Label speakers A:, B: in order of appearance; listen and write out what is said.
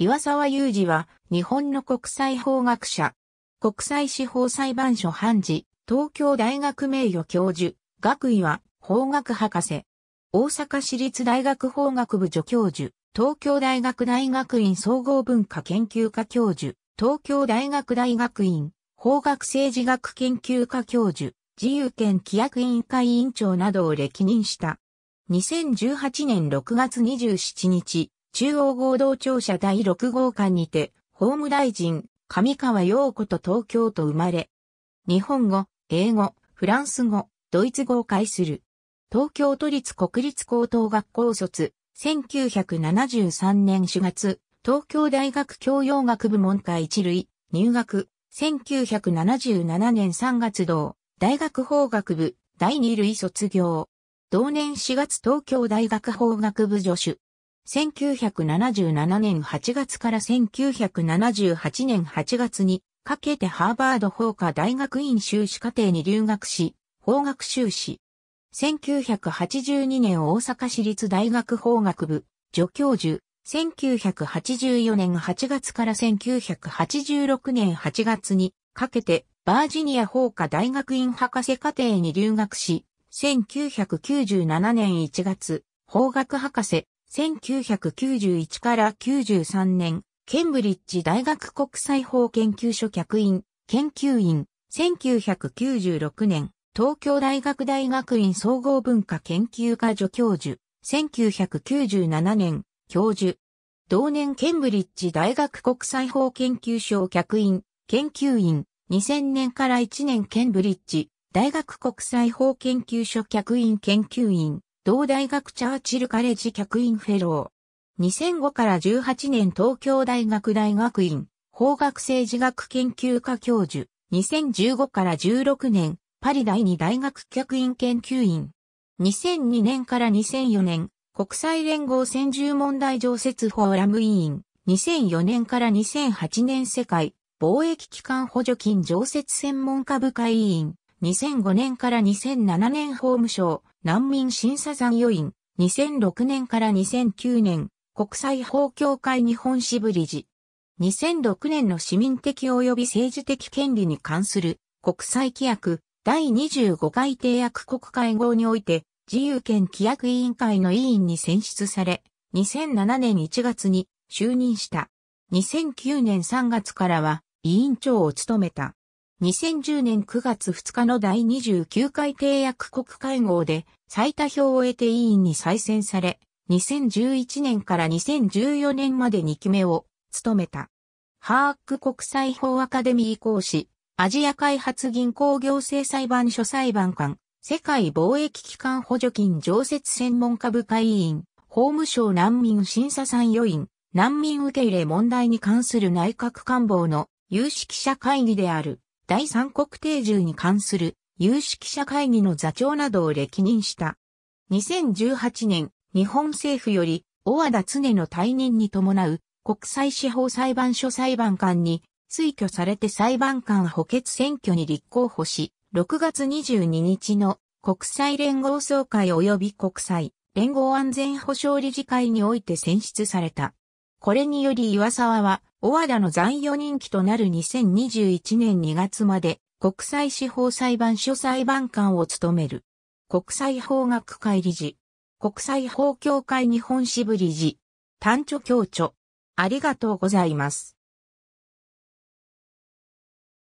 A: 岩沢雄二は、日本の国際法学者、国際司法裁判所判事、東京大学名誉教授、学位は法学博士、大阪市立大学法学部助教授、東京大学大学院総合文化研究科教授、東京大学大学院法学政治学研究科教授、自由権規約委員会委員長などを歴任した。2018年6月27日、中央合同庁舎第6号館にて、法務大臣、上川陽子と東京と生まれ、日本語、英語、フランス語、ドイツ語を介する。東京都立国立高等学校卒、1973年4月、東京大学教養学部門下一類、入学、1977年3月同、大学法学部、第二類卒業。同年4月東京大学法学部助手、1977年8月から1978年8月にかけてハーバード法科大学院修士課程に留学し、法学修士。1982年大阪市立大学法学部助教授。1984年8月から1986年8月にかけてバージニア法科大学院博士課程に留学し、1997年1月、法学博士、1991から93年、ケンブリッジ大学国際法研究所客員、研究員、1996年、東京大学大学院総合文化研究科助教授、1997年、教授。同年ケンブリッジ大学国際法研究所客員、研究員、2000年から1年ケンブリッジ大学国際法研究所客員研究員、同大学チャーチルカレッジ客員フェロー。2005から18年東京大学大学院、法学政治学研究科教授。2015から16年、パリ第二大学客員研究員。2002年から2004年、国際連合専従問題常設フォーラム委員。2004年から2008年世界貿易機関補助金常設専門家部会委員。2005年から2007年法務省、難民審査参余員、2006年から2009年、国際法協会日本支部理事。2006年の市民的及び政治的権利に関する国際規約第25回締約国会合において自由権規約委員会の委員に選出され、2007年1月に就任した。2009年3月からは委員長を務めた。2010年9月2日の第29回締約国会合で最多票を得て委員に再選され、2011年から2014年まで2期目を務めた。ハーク国際法アカデミー講師、アジア開発銀行行政裁判所裁判官、世界貿易機関補助金常設専門家部会委員、法務省難民審査参与員、難民受け入れ問題に関する内閣官房の有識者会議である。第三国定住に関する有識者会議の座長などを歴任した。2018年、日本政府より、大和田常の退任に伴う国際司法裁判所裁判官に推挙されて裁判官補欠選挙に立候補し、6月22日の国際連合総会及び国際連合安全保障理事会において選出された。これにより岩沢は小和田の残余任期となる2021年2月まで国際司法裁判所裁判官を務める。国際法学会理事。国際法協会日本支部理事。単著協著。ありがとうございます。